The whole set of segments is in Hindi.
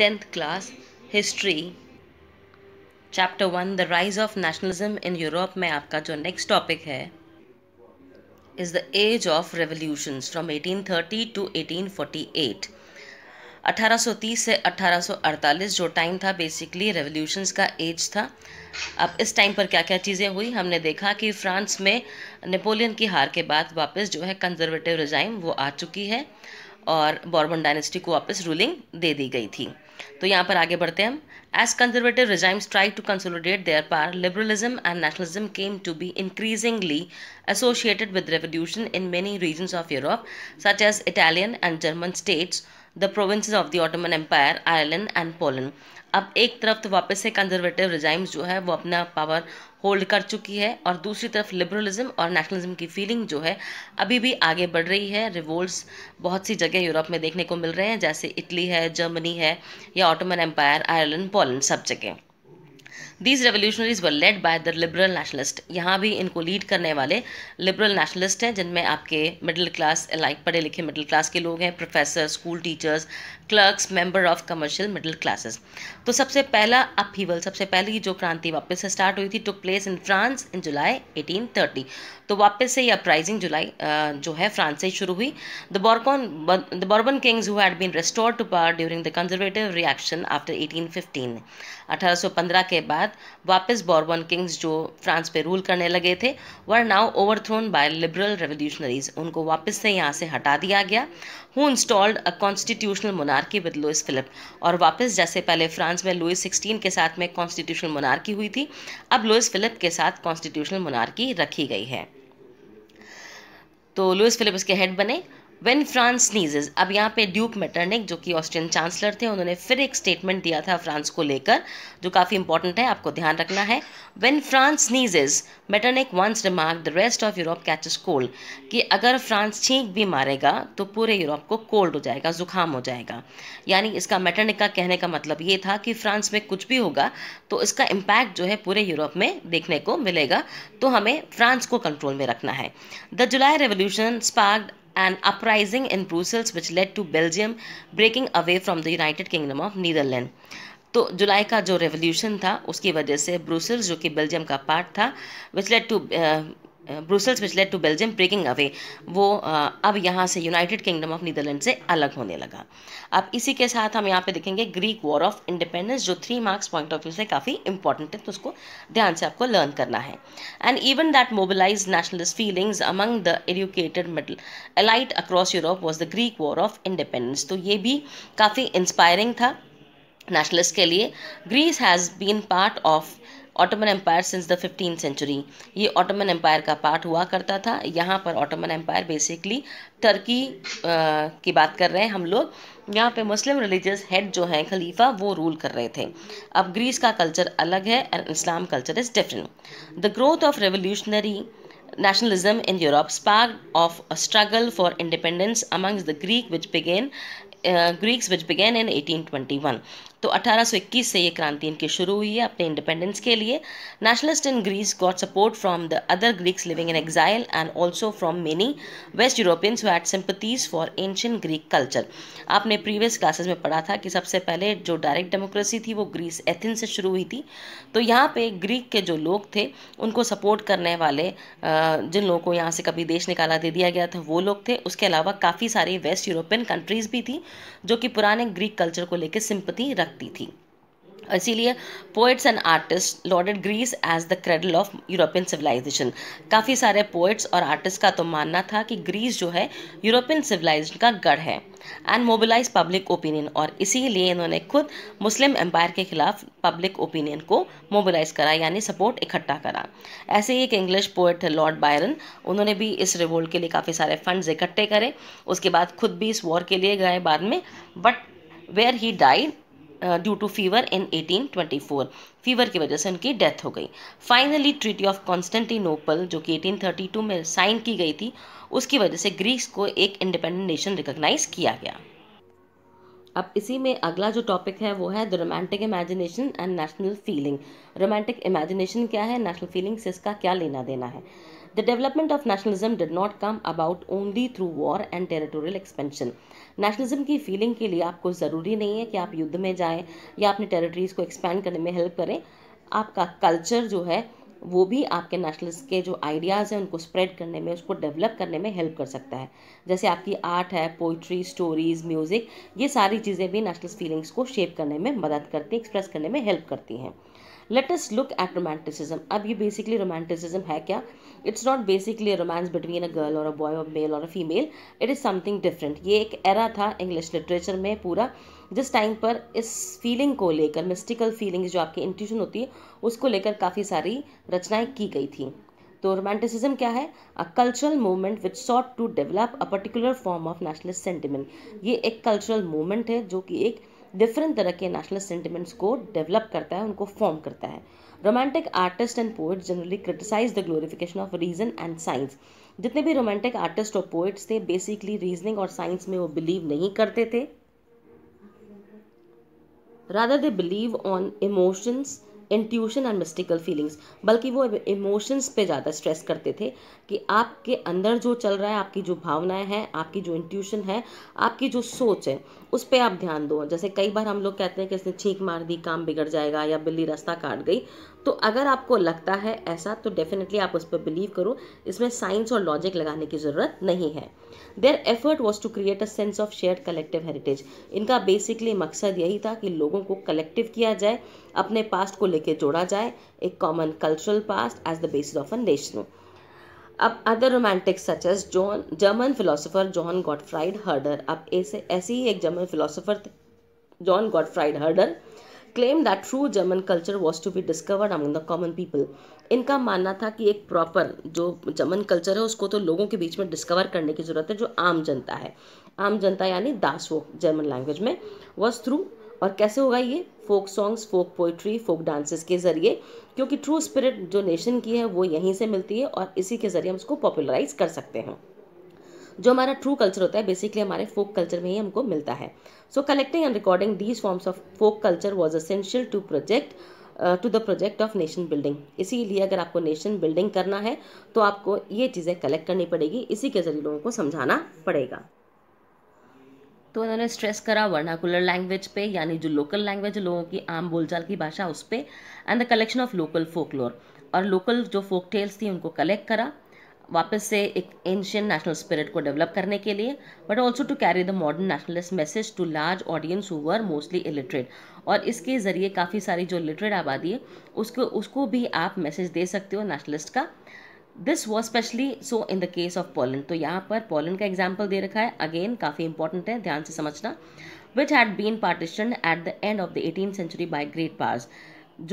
10th class history chapter one the rise of nationalism in Europe में आपका जो नेक्स्ट टॉपिक है is the age of revolutions from 1830 to 1848 1830 से 1848 जो टाइम था बेसिकली रेवोल्यूशंस का एज था अब इस टाइम पर क्या क्या चीज़ें हुई हमने देखा कि फ्रांस में नेपोलियन की हार के बाद वापस जो है कंजर्वेटिव रिजाइम वो आ चुकी है और बॉर्बन डायनेस्टी को वापस रूलिंग दे दी गई थी तो यहाँ पर आगे बढ़ते हैं हम as conservative regimes try to consolidate their power liberalism and nationalism came to be increasingly associated with revolution in many regions of Europe such as Italian and German states the provinces of the Ottoman Empire Ireland and Poland अब एक तरफ तो वापस से कंजर्वेटिव रिजाइम्स जो है वो अपना पावर होल्ड कर चुकी है और दूसरी तरफ लिबरलिज्म और नेशनलिज्म की फीलिंग जो है अभी भी आगे बढ़ रही है रिवोल्ट्स बहुत सी जगह यूरोप में देखने को मिल रहे हैं जैसे इटली है जर्मनी है या ऑटोमन एम्पायर आयरलैंड पोलैंड सब जगह these revolutionaries were led by the liberal nationalist यहाँ भी इनको लीड करने वाले लिबरल नेशनलिस्ट हैं जिनमें आपके मिडिल क्लास लाइक पढ़े लिखे मिडिल क्लास के लोग हैं professor school teachers clerks member of commercial middle classes तो सबसे पहला अपहीवल सबसे पहली जो क्रांति वापस से स्टार्ट हुई थी took place in France in July eighteen thirty तो वापस से ये अपराइजिंग जुलाई जो है फ्रांस से शुरू हुई the Bourbon the Bourbon kings who had been restore to power during the conservative reaction after सौ पंद्रह के बाद बाद वापस बॉर्बन किंग्स जो फ्रांस पे रूल करने लगे थे were now overthrown by liberal revolutionaries उनको वापस से यहाँ से हटा दिया गया who installed a constitutional monarchy with Louis Philippe और वापस जैसे पहले फ्रांस में लुइस सिक्सटीन के साथ में कॉन्स्टिट्यूशनल मोनार्की हुई थी अब लुइस फिलिप के साथ कॉन्स्टिट्यूशनल मोनार्की रखी गई है तो लुइस फिलिप इसके हेड बने वेन फ्रांस नीजेज अब यहाँ पे ड्यूक मेटरनिक जो कि ऑस्ट्रियन चांसलर थे उन्होंने फिर एक स्टेटमेंट दिया था फ्रांस को लेकर जो काफ़ी इंपॉर्टेंट है आपको ध्यान रखना है when France sneezes Metternich once remarked the rest of Europe catches cold कि अगर फ्रांस छींक भी मारेगा तो पूरे यूरोप को कोल्ड हो जाएगा जुकाम हो जाएगा यानी इसका मेटरनिक का कहने का मतलब ये था कि फ्रांस में कुछ भी होगा तो इसका इम्पैक्ट जो है पूरे यूरोप में देखने को मिलेगा तो हमें फ्रांस को कंट्रोल में रखना है the July revolution spark an uprising in Brussels which led to Belgium breaking away from the United Kingdom of Netherlands. तो जुलाई का जो रेवोल्यूशन था उसकी वजह से ब्रूसल्स जो कि बेल्जियम का पार्ट था which led to Brussels which led to Belgium breaking away वो अब यहाँ से यूनाइटेड किंगडम ऑफ नीदरलैंड से अलग होने लगा अब इसी के साथ हम यहाँ पे देखेंगे ग्रीक वॉर ऑफ इंडिपेंडेंस जो three marks point of view से काफ़ी इंपॉर्टेंट है तो उसको ध्यान से आपको लर्न करना है and even that mobilise nationalist feelings among the educated middle elite across Europe was the Greek war of independence तो ये भी काफ़ी इंस्पायरिंग था नेशनलिस्ट के लिए Greece has been part of Ottoman Empire since the fifteen century ये ऑटोमन एम्पायर का पार्ट हुआ करता था यहाँ पर ऑटोमन एम्पायर बेसिकली टर्की की बात कर रहे हैं हम लोग यहाँ पे मुस्लिम रिलीजियस हेड जो हैं खलीफा वो रूल कर रहे थे अब ग्रीस का कल्चर अलग है and Islam culture is different the growth of revolutionary nationalism in Europe spark of struggle for independence amongst the Greek which began Greeks which began in 1821 तो 1821 से ये क्रांति इनकी शुरू हुई है अपने इंडिपेंडेंस के लिए nationalist in Greece got support from the other Greeks living in exile and also from many West Europeans who had sympathies for ancient Greek culture आपने प्रीवियस क्लासेस में पढ़ा था कि सबसे पहले जो डायरेक्ट डेमोक्रेसी थी वो ग्रीस एथिन से शुरू हुई थी तो यहाँ पे ग्रीक के जो लोग थे उनको सपोर्ट करने वाले जिन लोगों को यहाँ से कभी देश निकाला दे दिया गया था वो लोग थे उसके अलावा काफ़ी सारी वेस्ट यूरोपियन कंट्रीज़ भी थी जो कि पुराने ग्रीक कल्चर को लेकर सिंपति रख लगती थी इसीलिए poets and artist lauded Greece as the cradle of European civilisation काफ़ी सारे पोइट्स और आर्टिस्ट का तो मानना था कि ग्रीस जो है यूरोपियन सिविलाइजेशन का गढ़ है एंड मोबिलाइज पब्लिक ओपिनियन और इसीलिए इन्होंने खुद मुस्लिम एम्पायर के खिलाफ पब्लिक ओपिनियन को मोबिलाइज करा यानी सपोर्ट इकट्ठा करा ऐसे ही एक इंग्लिश पोइट है लॉर्ड बायरन उन्होंने भी इस रिवोल्ट के लिए काफ़ी सारे फंड्स इकट्ठे करे उसके बाद खुद भी इस वॉर के लिए गए बाद में but where he died due to fever in 1824 fever की वजह से उनकी डेथ हो गई फाइनली ट्रीटी ऑफ कॉन्स्टेंटिनोपल जो कि 1832 में साइन की गई थी उसकी वजह से ग्रीस को एक इंडिपेंडेंट नेशन रिकॉग्नाइज किया गया अब इसी में अगला जो टॉपिक है वो है the romantic imagination and national feeling romantic imagination क्या है नेशनल फीलिंग से इसका क्या लेना देना है the development of nationalism did not come about only through war and territorial expansion nationalism की फीलिंग के लिए आपको ज़रूरी नहीं है कि आप युद्ध में जाएँ या अपने टेरिटरीज़ को एक्सपैंड करने में हेल्प करें आपका कल्चर जो है वो भी आपके नेशनलिस्ट के जो आइडियाज़ हैं उनको स्प्रेड करने में उसको डेवलप करने में हेल्प कर सकता है जैसे आपकी आर्ट है पोइट्री स्टोरीज़ म्यूज़िक ये सारी चीज़ें भी नेशनलिस्ट फीलिंग्स को शेप करने में मदद करती हैं एक्सप्रेस करने में हेल्प करती हैं let us look at romanticism अब ये बेसिकली रोमांटिसिज्म है क्या it's not basically romance between a girl और अ बॉय और मेल और a female it is something different ये एक एरा था इंग्लिश लिटरेचर में पूरा जिस टाइम पर इस फीलिंग को लेकर मिस्टिकल फीलिंग्स जो आपकी इंट्यूशन होती है उसको लेकर काफ़ी सारी रचनाएं की गई थी तो रोमांटिसिज्म क्या है a cultural movement which sought to develop a particular form of nationalist sentiment ये एक कल्चरल मूवमेंट है जो कि एक डिफरेंट तरह के नेशनल सेंटिमेंट्स को डेवलप करता है उनको फॉर्म करता है romantic artist and poet generally criticise the glorification of reason and science जितने भी रोमांटिक आर्टिस्ट और पोइट्स थे बेसिकली रीजनिंग और साइंस में वो बिलीव नहीं करते थे rather they believe on emotions intuition and mystical feelings बल्कि वो इमोशंस पे ज़्यादा स्ट्रेस करते थे कि आपके अंदर जो चल रहा है आपकी जो भावनाएं हैं आपकी जो इंट्यूशन है आपकी जो सोच है उस पर आप ध्यान दो जैसे कई बार हम लोग कहते हैं कि इसने छींक मार दी काम बिगड़ जाएगा या बिल्ली रास्ता काट गई तो अगर आपको लगता है ऐसा तो डेफिनेटली आप उस पर बिलीव करो इसमें साइंस और लॉजिक लगाने की ज़रूरत नहीं है their effort was to create a sense of share collective heritage इनका बेसिकली मकसद यही था कि लोगों को कलेक्टिव किया जाए अपने पास्ट को लेकर जोड़ा जाए एक common cultural past as the basis of a nation अब other romantic such as John German philosopher John Gottfried Herder अब ऐसे ऐसे ही एक जर्मन फिलोसोफर थे John Gottfried Herder claim that true German culture was to be discovered among the common people इनका मानना था कि एक प्रॉपर जो जर्मन कल्चर है उसको तो लोगों के बीच में डिस्कवर करने की ज़रूरत है जो आम जनता है आम जनता यानी दास वो जर्मन लैंग्वेज में वॉज थ्रू और कैसे होगा ये folk songs folk poetry folk dances के ज़रिए क्योंकि ट्रू स्पिरिट जो नेशन की है वो यहीं से मिलती है और इसी के ज़रिए हम उसको पॉपुलराइज कर सकते हैं जो हमारा ट्रू कल्चर होता है बेसिकली हमारे फोक कल्चर में ही हमको मिलता है so collecting and recording these forms of folk culture was essential to project to the project of nation building इसीलिए अगर आपको नेशन बिल्डिंग करना है तो आपको ये चीज़ें कलेक्ट करनी पड़ेगी इसी के ज़रिए लोगों को समझाना पड़ेगा तो उन्होंने स्ट्रेस करा वर्नाकुलर लैंग्वेज पे यानी जो लोकल लैंग्वेज लोगों की आम बोलचाल की भाषा उस पर and the collection of local folklore और लोकल जो फोक टेल्स थी उनको कलेक्ट करा वापस से एक एंशियन नेशनल स्पिरिट को डेवलप करने के लिए but also to carry the modern nationalist message to large audiences who were mostly illiterate और इसके ज़रिए काफ़ी सारी जो लिटरेट आबादी है उसको उसको भी आप मैसेज दे सकते हो नेशनलिस्ट का this was especially so in the case of Poland तो यहाँ पर पोलैंड का एग्जाम्पल दे रखा है अगेन काफ़ी इंपॉर्टेंट है ध्यान से समझना which had been partition at the end of the eighteen century by great powers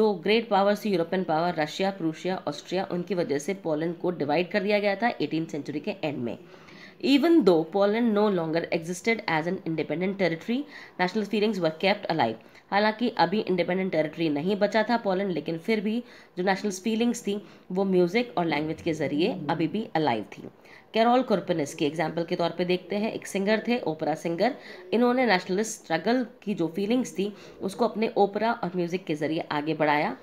जो ग्रेट पावर्स थी European power Russia Prussia Austria उनकी वजह से पोलैंड को डिवाइड कर दिया गया था एटीन सेंचुरी के एंड में Even though Poland no longer existed as an independent territory, national feelings were kept alive. हालांकि अभी इंडिपेंडेंट टेरिटरी नहीं बचा था पोलैंड लेकिन फिर भी जो नेशनल फीलिंग्स थी वो म्यूज़िक और लैंग्वेज के ज़रिए अभी भी अलाइव थी कैरोल कॉर्पनिस की एग्जाम्पल के तौर पे देखते हैं एक सिंगर थे ओपरा सिंगर इन्होंने नेशनलिस्ट स्ट्रगल की जो फीलिंग्स थी उसको अपने ओपरा और म्यूज़िक के ज़रिए आगे बढ़ाया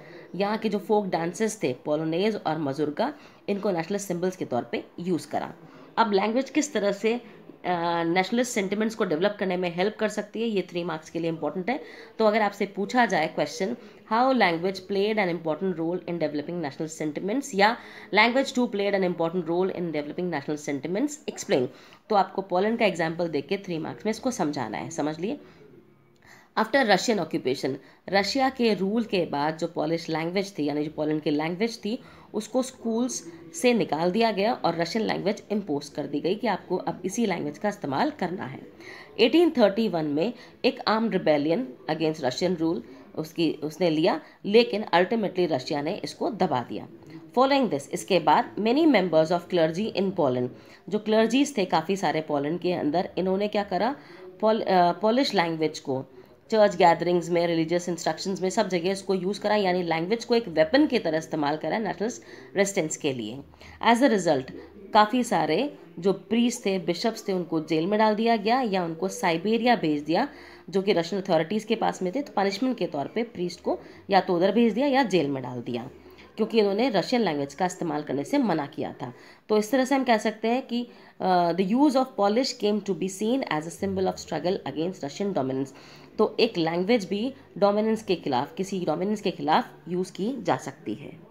यहाँ के जो फोक डांसेस थे पोलोनेज और मजुर्गा इनको नेशनलिस्ट सिम्बल्स के तौर पर यूज़ करा अब लैंग्वेज किस तरह से नेशनलिस्ट uh, सेंटिमेंट्स को डेवलप करने में हेल्प कर सकती है ये थ्री मार्क्स के लिए इंपॉर्टेंट है तो अगर आपसे पूछा जाए question how language played an important role in developing national sentiments या language too played an important role in developing national sentiments explain तो आपको पोलैंड का एग्जाम्पल देख के थ्री मार्क्स में इसको समझाना है समझ लिए आफ्टर रशियन ऑक्यूपेशन रशिया के रूल के बाद जो पॉलिश लैंग्वेज थी यानी जो पोलैंड की लैंग्वेज थी उसको स्कूल्स से निकाल दिया गया और रशियन लैंग्वेज इम्पोज कर दी गई कि आपको अब इसी लैंग्वेज का इस्तेमाल करना है 1831 में एक arm rebellion against Russian rule उसकी उसने लिया लेकिन अल्टीमेटली रशिया ने इसको दबा दिया फॉलोइंग दिस इसके बाद many members of clergy in Poland जो क्लर्जीज थे काफ़ी सारे पोलैंड के अंदर इन्होंने क्या करा पोलिश लैंग्वेज uh, को चर्च गैदरिंग्स में रिलीजियस इंस्ट्रक्शंस में सब जगह इसको यूज़ करा यानी लैंग्वेज को एक वेपन की तरह इस्तेमाल करा नेशनल रेस्टेंस के लिए एज अ रिज़ल्ट काफ़ी सारे जो प्रीस थे बिशप्स थे उनको जेल में डाल दिया गया या उनको साइबेरिया भेज दिया जो कि रशियन अथॉरिटीज़ के पास में थे तो पनिशमेंट के तौर पे प्रीस्ट को या तो उधर भेज दिया या जेल में डाल दिया क्योंकि इन्होंने रशियन लैंग्वेज का इस्तेमाल करने से मना किया था तो इस तरह से हम कह सकते हैं कि the use of Polish came to be seen as a symbol of struggle against Russian dominance तो एक लैंग्वेज भी डोमिनेंस के खिलाफ किसी डोमिनेंस के खिलाफ यूज़ की जा सकती है